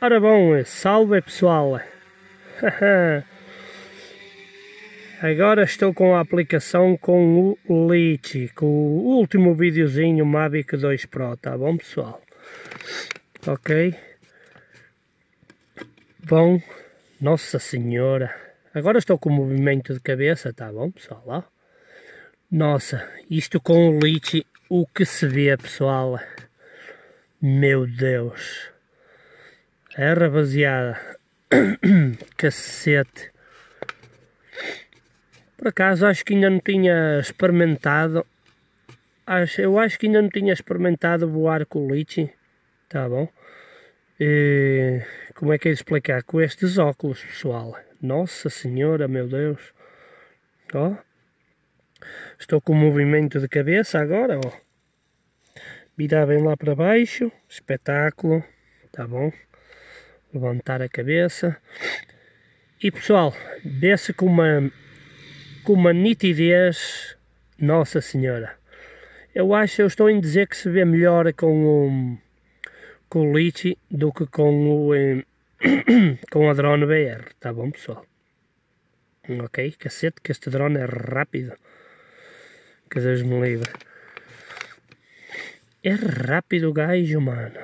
Ora bom, salve pessoal! Agora estou com a aplicação com o Litchi, com o último videozinho Mavic 2 Pro, tá bom pessoal? Ok? Bom, Nossa Senhora! Agora estou com movimento de cabeça, tá bom pessoal? Ó. Nossa, isto com o Litchi, o que se vê pessoal? Meu Deus! É rapaziada Cacete Por acaso acho que ainda não tinha experimentado acho, Eu acho que ainda não tinha experimentado voar com o lichi Tá bom e, Como é que é de explicar? Com estes óculos pessoal Nossa senhora, meu Deus Ó Estou com um movimento de cabeça agora, ó. Virar bem lá para baixo. Espetáculo. Tá bom? levantar a cabeça. E pessoal, vê-se com uma, com uma nitidez, Nossa Senhora. Eu acho, eu estou em dizer que se vê melhor com o, com o Litchi do que com, o, eh, com a drone BR, tá bom pessoal? Ok, cacete que este drone é rápido. Que Deus me livre. É rápido gajo, mano.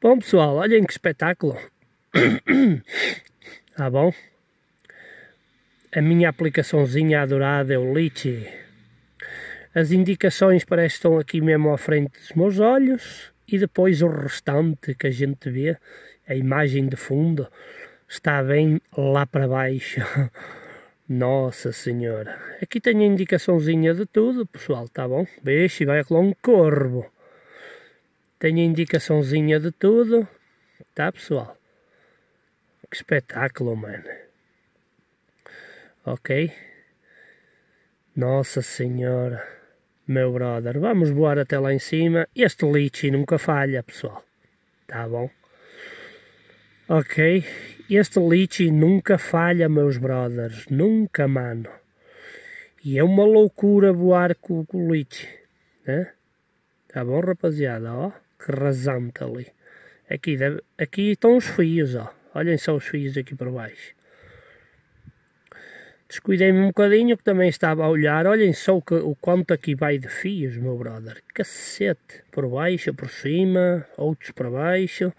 Bom pessoal, olhem que espetáculo. Está bom? A minha aplicaçãozinha adorada é o Litchi. As indicações parece que estão aqui mesmo à frente dos meus olhos e depois o restante que a gente vê, a imagem de fundo, está bem lá para baixo. Nossa Senhora! Aqui tenho a indicaçãozinha de tudo, pessoal, tá bom? e vai com um corvo. Tenho indicaçãozinha de tudo. Tá, pessoal? Que espetáculo, mano. Ok? Nossa Senhora. Meu brother. Vamos voar até lá em cima. Este litchi nunca falha, pessoal. Tá bom? Ok? Este litchi nunca falha, meus brothers. Nunca, mano. E é uma loucura voar com, o litchi. Né? Tá bom, rapaziada? Ó. Que rasante ali. Aqui, deve, aqui estão os fios, ó. Olhem só os fios aqui para baixo. Descuidei-me um bocadinho que também estava a olhar. Olhem só o, que, o quanto aqui vai de fios, meu brother. Cacete. Por baixo, por cima, outros para baixo.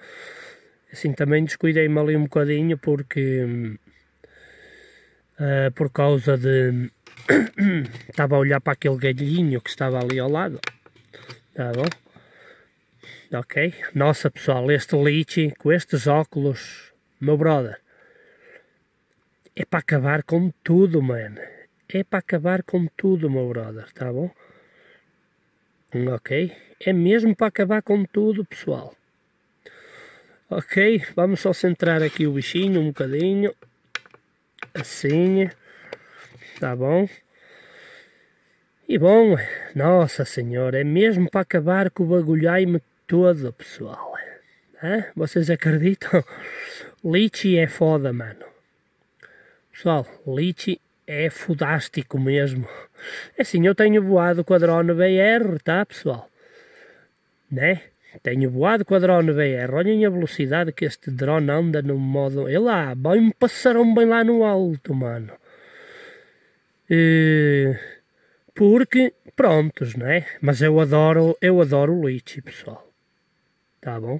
Assim também descuidei-me ali um bocadinho porque... Uh, por causa de... estava a olhar para aquele galhinho que estava ali ao lado. Tá bom? ok? Nossa pessoal, este leite com estes óculos, meu brother, é para acabar com tudo, mano. É para acabar com tudo, meu brother, tá bom? Hum, ok? É mesmo para acabar com tudo, pessoal. Ok, vamos só centrar aqui o bichinho um bocadinho. Assim. Tá bom? E bom, nossa senhora, é mesmo para acabar com o bagulhai-me todo, pessoal. Hã? Vocês acreditam? Litchi é foda, mano. Pessoal, litchi é fodástico mesmo. É assim, eu tenho voado com a drone BR, tá, pessoal? Né? Tenho voado com a drone BR. Olhem a velocidade que este drone anda no modo... E lá, bem passaram bem lá no alto, mano. E... Porque, prontos, né? Mas eu adoro, eu adoro o litchi, pessoal tá bom?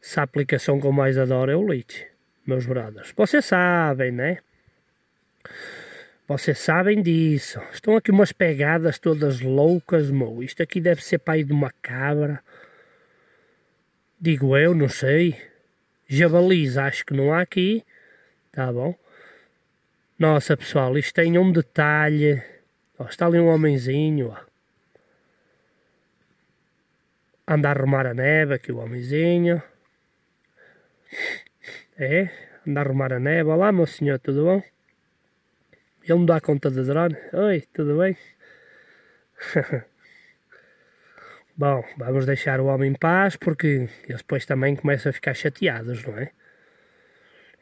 Se a aplicação que eu mais adoro é o leite, meus brothers. Vocês sabem, né? Vocês sabem disso. Estão aqui umas pegadas todas loucas, meu. Isto aqui deve ser pai de uma cabra. Digo eu, não sei. Javalis, acho que não há aqui. Tá bom? Nossa, pessoal, isto tem um detalhe. está ali um homenzinho, ó. Anda a arrumar a neve aqui o homenzinho. É, anda a arrumar a neve. Olá, meu senhor, tudo bom? Ele me dá conta de drone. Oi, tudo bem? bom, vamos deixar o homem em paz porque eles depois também começam a ficar chateados, não é?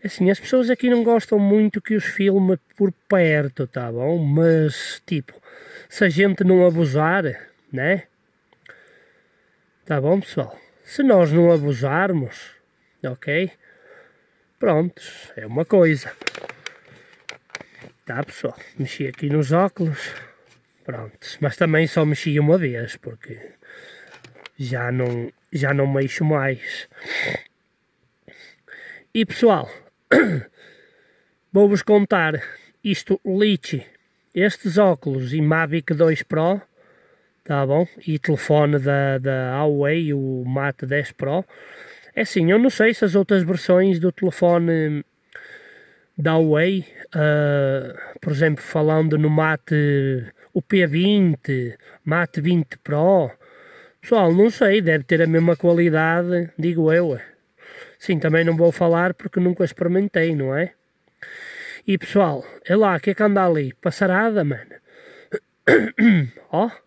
é? Assim, as pessoas aqui não gostam muito que os filme por perto, tá bom? Mas, tipo, se a gente não abusar, né? Tá bom, pessoal? Se nós não abusarmos, ok? Prontos, é uma coisa. Tá, pessoal? Mexi aqui nos óculos. Prontos, mas também só mexi uma vez, porque já não, já não mexo mais. E pessoal, vou-vos contar isto litchi, Estes óculos e Mavic 2 Pro tá bom? E telefone da, da Huawei, o Mate 10 Pro. É assim, eu não sei se as outras versões do telefone da Huawei, uh, por exemplo, falando no Mate, o P20, Mate 20 Pro, pessoal, não sei, deve ter a mesma qualidade, digo eu. Sim, também não vou falar porque nunca experimentei, não é? E pessoal, é lá, o que é que anda ali? Passarada, mano. Ó. oh.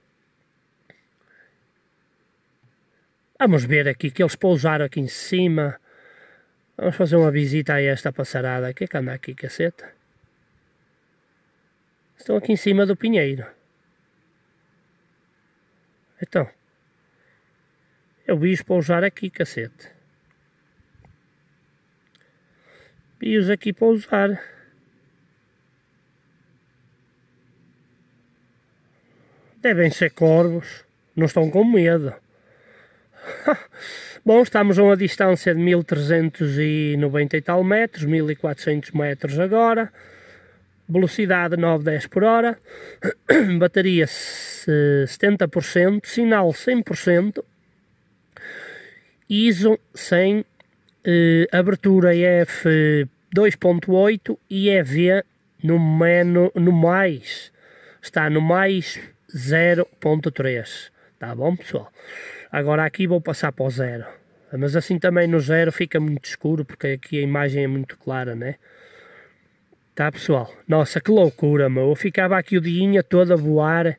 Vamos ver aqui, que eles pousaram aqui em cima. Vamos fazer uma visita a esta passarada. que é que anda aqui, caceta? Estão aqui em cima do pinheiro. Então. Eu vi-os pousar aqui, cacete. Vi-os aqui pousar. Devem ser corvos. Não estão com medo. Bom, estamos a uma distância de 1390 e tal metros, 1400 metros agora, velocidade 910 por hora, bateria 70%, sinal 100%, ISO 100, abertura F2.8 e EV no, menu, no mais, está no mais 0.3, tá bom pessoal? Agora aqui vou passar para o zero. Mas assim também no zero fica muito escuro porque aqui a imagem é muito clara, né? Tá pessoal? Nossa, que loucura, meu. Eu ficava aqui o dia todo a voar.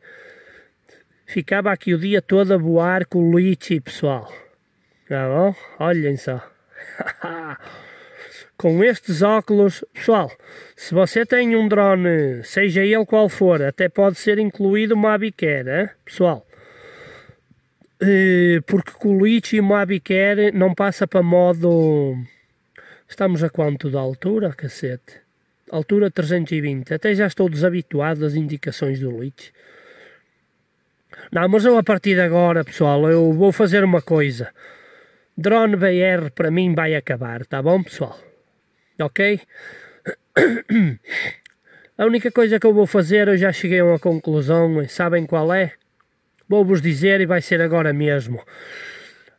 Ficava aqui o dia todo a voar com o lichi, pessoal. Tá bom? Olhem só. com estes óculos, pessoal, se você tem um drone, seja ele qual for, até pode ser incluído uma biqueira, pessoal. Eh, porque o Coliche e o Mabiquer não passa para modo... Estamos a quanto da altura, cacete? Altura 320. Até já estou desabituado às indicações do Lich. Não, mas eu a partir de agora, pessoal, eu vou fazer uma coisa. Drone BR para mim vai acabar, tá bom, pessoal? Ok? A única coisa que eu vou fazer, eu já cheguei a uma conclusão, sabem qual é? Vou vos dizer e vai ser agora mesmo.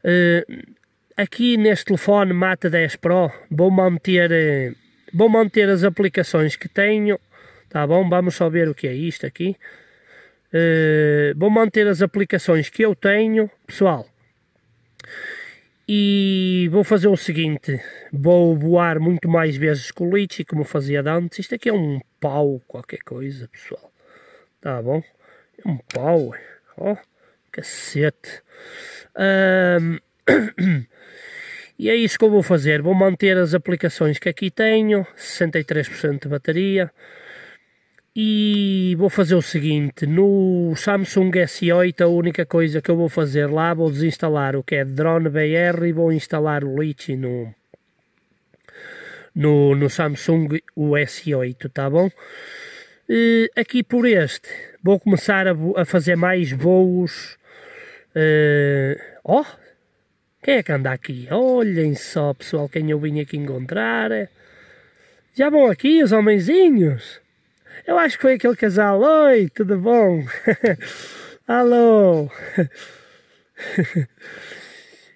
Uh, aqui neste telefone Mate 10 Pro vou manter, eh, vou manter as aplicações que tenho. Tá bom? Vamos só ver o que é isto aqui. Uh, vou manter as aplicações que eu tenho, pessoal. E vou fazer o seguinte: vou voar muito mais vezes com o Litchi, como fazia antes. Isto aqui é um pau, qualquer coisa, pessoal. Tá bom? É um pau. Oh, cacete. Um, e é isso que eu vou fazer. Vou manter as aplicações que aqui tenho, 63% de bateria. E vou fazer o seguinte, no Samsung S8 a única coisa que eu vou fazer lá, vou desinstalar o que é Drone BR e vou instalar o Leech no, no, no Samsung o S8, tá bom? Uh, aqui por este, vou começar a, a fazer mais voos. ó uh, eh, oh, quem é que anda aqui? Olhem só, pessoal, quem eu vim aqui encontrar. Eh. Já vão aqui os homenzinhos? Eu acho que foi aquele casal. Oi, tudo bom? Alô?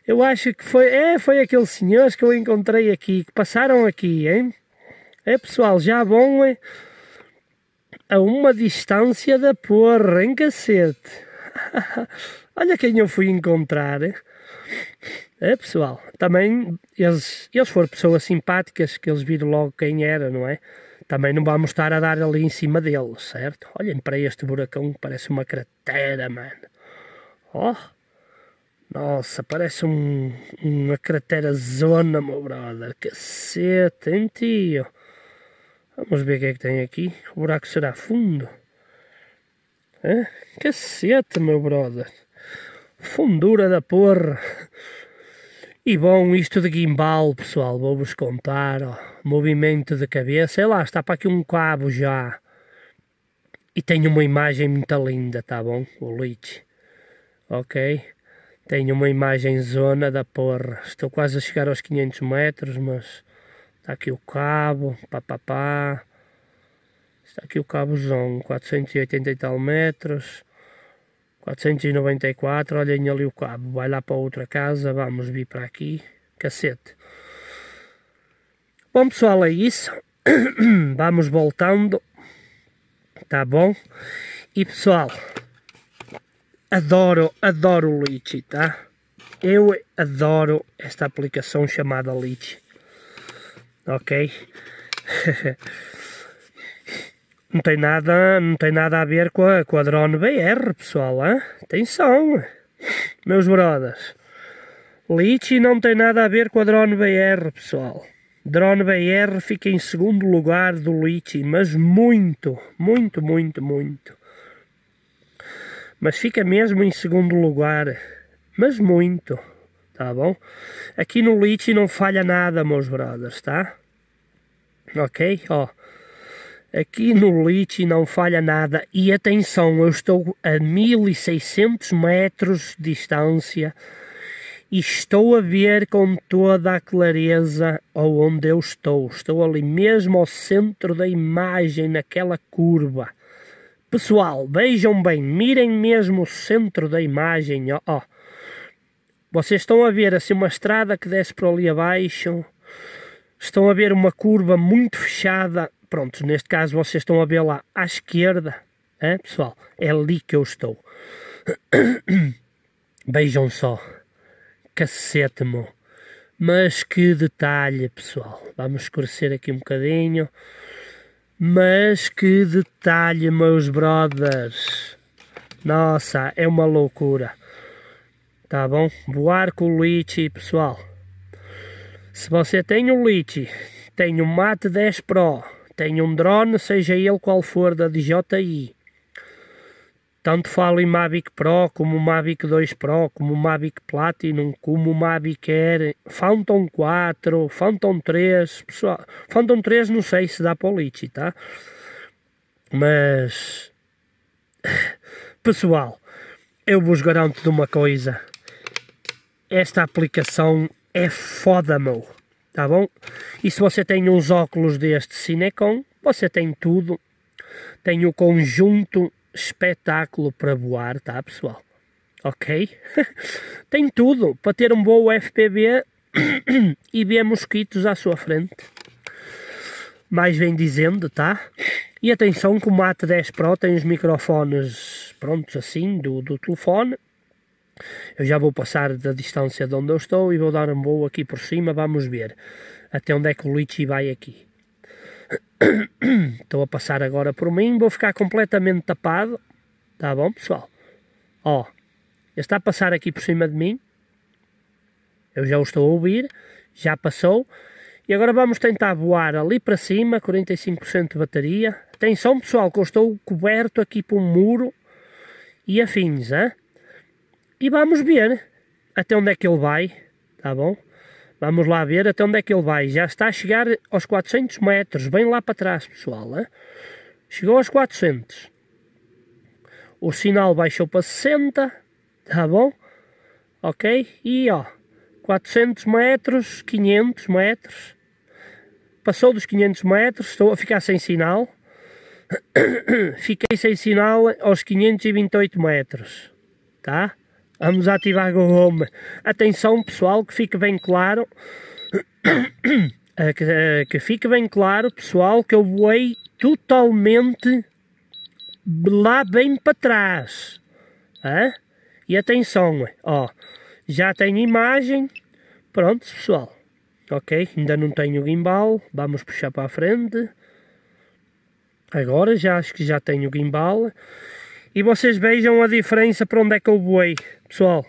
eu acho que foi, é, foi aqueles senhores que eu encontrei aqui, que passaram aqui, hein? É pessoal, já vão. Hein? a uma distância da porra, em cacete. Olha quem eu fui encontrar. É, pessoal, também eles, eles foram pessoas simpáticas que eles viram logo quem era, não é? Também não vamos estar a dar ali em cima deles, certo? Olhem para este buracão que parece uma cratera, mano. Oh! Nossa, parece um, uma cratera zona, meu brother. Cacete, hein, tio? Vamos ver o que, é que tem aqui. O buraco será fundo. Hã? Cacete, meu brother. Fundura da porra. E bom, isto de guimbal, pessoal, vou-vos contar, ó, movimento de cabeça, sei lá, está para aqui um cabo já. E tem uma imagem muito linda, tá bom? O leite. Ok? Tem uma imagem zona da porra. Estou quase a chegar aos 500 metros, mas Tá aqui o cabo, papapá. Está aqui o cabozão, 480 e tal metros. 494, olhem ali o cabo. Vai lá para outra casa, vamos vir para aqui. Cacete. Bom pessoal, é isso. vamos voltando. Tá bom? E pessoal, adoro, adoro o Litchi, tá? Eu adoro esta aplicação chamada Litchi ok? não tem nada, não tem nada a ver com a, com a drone BR, pessoal, hein? atenção, meus brothers. Litchi não tem nada a ver com a drone BR, pessoal. Drone BR fica em segundo lugar do Litchi, mas muito, muito, muito, muito. Mas fica mesmo em segundo lugar, mas muito tá bom? Aqui no litchi não falha nada, meus brothers, tá? Ok? Ó. Aqui no litchi não falha nada. E atenção, eu estou a 1600 metros de distância e estou a ver com toda a clareza onde eu estou. Estou ali mesmo ao centro da imagem, naquela curva. Pessoal, vejam bem, mirem mesmo o centro da imagem, ó. ó vocês estão a ver assim uma estrada que desce para ali abaixo. Estão a ver uma curva muito fechada. Pronto, neste caso vocês estão a ver lá à esquerda. É, pessoal, é ali que eu estou. Vejam só. Cacete, -mo. Mas que detalhe, pessoal. Vamos escurecer aqui um bocadinho. Mas que detalhe, meus brothers. Nossa, é uma loucura. Tá bom? Voar com o Litchi, pessoal. Se você tem um Litchi, tem um Mate 10 Pro, tem um drone, seja ele qual for, da DJI. Tanto falo em Mavic Pro, como Mavic 2 Pro, como Mavic Platinum, como Mavic Air, Phantom 4, Phantom 3, pessoal. Phantom 3 não sei se dá para o Litchi, tá? Mas... Pessoal, eu vos garanto de uma coisa esta aplicação é foda, meu. Tá bom? E se você tem uns óculos deste Cinecon, você tem tudo. Tem o conjunto espetáculo para voar, tá, pessoal? Ok? tem tudo para ter um bom FPV e ver mosquitos à sua frente. Mais bem dizendo, tá? E atenção que o Mate 10 Pro tem os microfones prontos assim do, do telefone eu já vou passar da distância de onde eu estou e vou dar um voo aqui por cima, vamos ver até onde é que o Lichi vai aqui. estou a passar agora por mim, vou ficar completamente tapado, tá bom pessoal? Ó, ele está a passar aqui por cima de mim, eu já o estou a ouvir, já passou, e agora vamos tentar voar ali para cima, 45% de bateria. Atenção pessoal, que eu estou coberto aqui por um muro e afins, hein? e vamos ver até onde é que ele vai, tá bom? Vamos lá ver até onde é que ele vai. Já está a chegar aos 400 metros, bem lá para trás, pessoal. Hein? Chegou aos 400. O sinal baixou para 60, tá bom? Ok? E ó, 400 metros, 500 metros. Passou dos 500 metros, estou a ficar sem sinal. Fiquei sem sinal aos 528 metros, tá? Vamos ativar o home. Atenção pessoal, que fique bem claro. que, que fique bem claro, pessoal, que eu voei totalmente lá bem para trás. Hã? E atenção, ó, já tenho imagem. Pronto, pessoal. Ok, ainda não tenho o gimbal. Vamos puxar para a frente. Agora já acho que já tenho o gimbal. E vocês vejam a diferença para onde é que eu voei. Pessoal,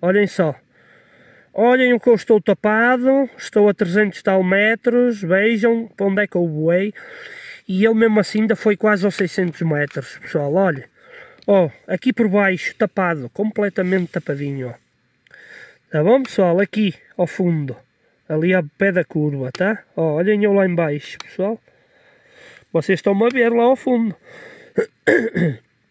olhem só. Olhem o que eu estou tapado, estou a 300 tal metros, vejam para onde é que eu voei. E ele mesmo assim ainda foi quase aos 600 metros, pessoal, olha. Ó, oh, aqui por baixo, tapado, completamente tapadinho, ó. Tá bom, pessoal? Aqui, ao fundo. Ali ao pé da curva, tá? olhem eu lá em baixo, pessoal. Vocês estão-me a ver lá ao fundo.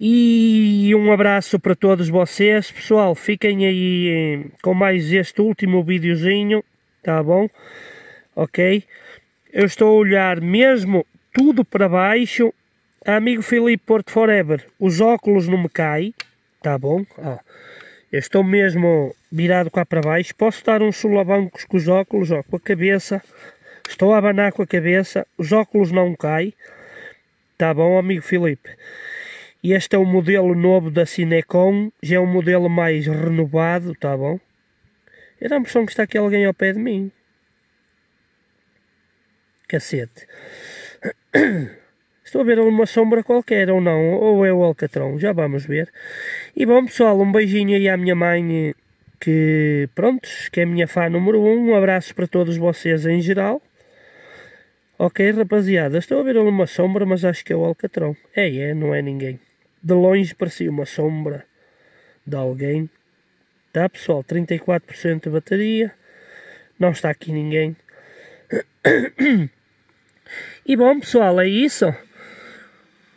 E um abraço para todos vocês. Pessoal, fiquem aí eh, com mais este último videozinho, tá bom? Ok? Eu estou a olhar mesmo tudo para baixo. Amigo Filipe Porto Forever, os óculos não me caem, tá bom? eu estou mesmo virado cá para baixo. Posso dar uns solavancos com os óculos, ó, com a cabeça. Estou a abanar com a cabeça, os óculos não caem. Tá bom, amigo Filipe? E este é o modelo novo da Cinecom, já é um modelo mais renovado, tá bom? Eu dá a impressão que está aqui alguém ao pé de mim. Cacete. Estou a ver uma sombra qualquer, ou não, ou é o Alcatrão, já vamos ver. E bom pessoal, um beijinho aí à minha mãe, que pronto, que é a minha fã número um. Um abraço para todos vocês em geral. Ok, rapaziada, estou a ver uma sombra, mas acho que é o Alcatrão. É, é, não é ninguém. De longe parecia uma sombra de alguém. Tá pessoal, 34% de bateria. Não está aqui ninguém. E bom pessoal, é isso.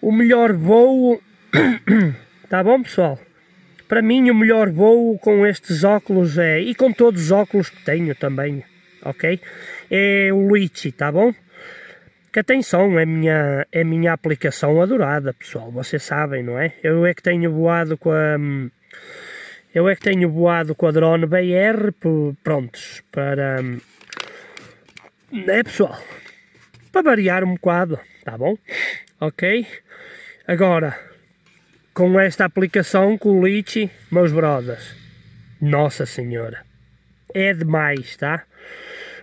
O melhor voo. tá bom pessoal? Para mim o melhor voo com estes óculos é. E com todos os óculos que tenho também. Ok? É o Luigi, tá bom? Que atenção, é minha, é minha aplicação adorada, pessoal, vocês sabem, não é? Eu é que tenho voado com a. Eu é que tenho voado com a drone BR, prontos, para. é pessoal? Para variar um bocado, tá bom? Ok? Agora, com esta aplicação, com o Litchi, meus brothers, Nossa Senhora, é demais, tá?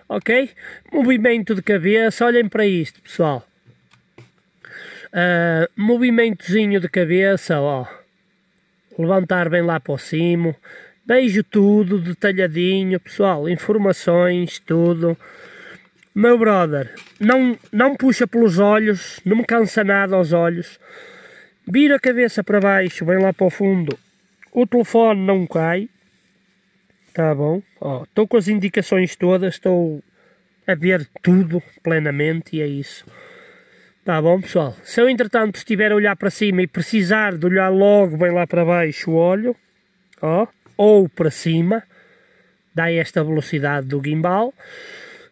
ok? Movimento de cabeça, olhem para isto, pessoal. Uh, movimentozinho de cabeça, ó. Levantar bem lá para o cimo. Beijo tudo, detalhadinho, pessoal. Informações, tudo. Meu brother, não, não puxa pelos olhos, não me cansa nada aos olhos. Vira a cabeça para baixo, bem lá para o fundo. O telefone não cai, Tá bom. Estou com as indicações todas, estou a ver tudo plenamente e é isso. Tá bom, pessoal? Se eu, entretanto, estiver a olhar para cima e precisar de olhar logo bem lá para baixo, olho, ó, ou para cima, dá esta velocidade do gimbal.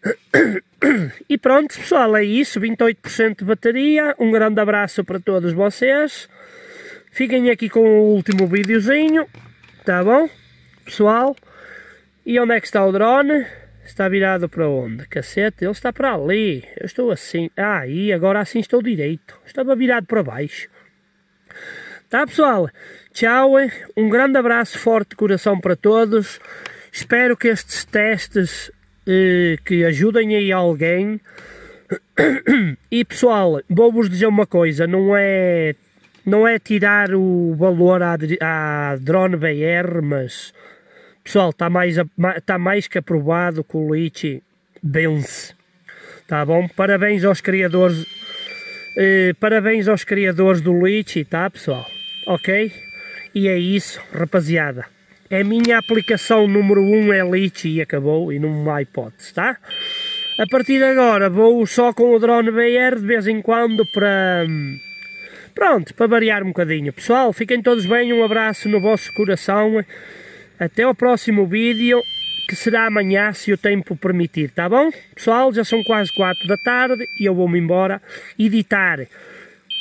E pronto, pessoal, é isso. 28% de bateria. Um grande abraço para todos vocês. Fiquem aqui com o último videozinho, tá bom? Pessoal, e onde é que está o drone? Está virado para onde? Cacete, ele está para ali. Eu estou assim. Ah, e agora assim estou direito. Estava virado para baixo. Tá, pessoal? Tchau. Um grande abraço, forte coração para todos. Espero que estes testes eh, que ajudem aí alguém. E pessoal, vou-vos dizer uma coisa, não é não é tirar o valor à, à drone BR, mas Pessoal, está mais, tá mais que aprovado que o Luigi vence. Tá bom? Parabéns aos criadores. Eh, parabéns aos criadores do Luigi, tá pessoal? Ok? E é isso, rapaziada. A minha aplicação número 1 um é Litchi e acabou, e não há hipótese, tá? A partir de agora vou só com o drone BR de vez em quando para... Pronto, para variar um bocadinho. Pessoal, fiquem todos bem, um abraço no vosso coração. Até ao próximo vídeo, que será amanhã, se o tempo permitir, tá bom? Pessoal, já são quase 4 da tarde e eu vou-me embora editar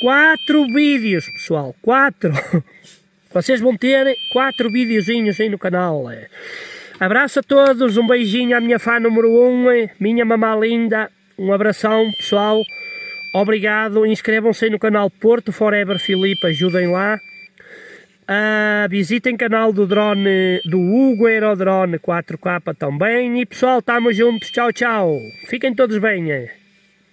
4 vídeos, pessoal, 4! Vocês vão ter 4 videozinhos aí no canal. É. Abraço a todos, um beijinho à minha fã número 1, um, é, minha mamá linda, um abração, pessoal. Obrigado, inscrevam-se no canal Porto Forever Filipe, ajudem lá. Uh, visitem canal do drone do Hugo Aerodrone 4K também. E pessoal, estamos juntos. Tchau, tchau. Fiquem todos bem. É.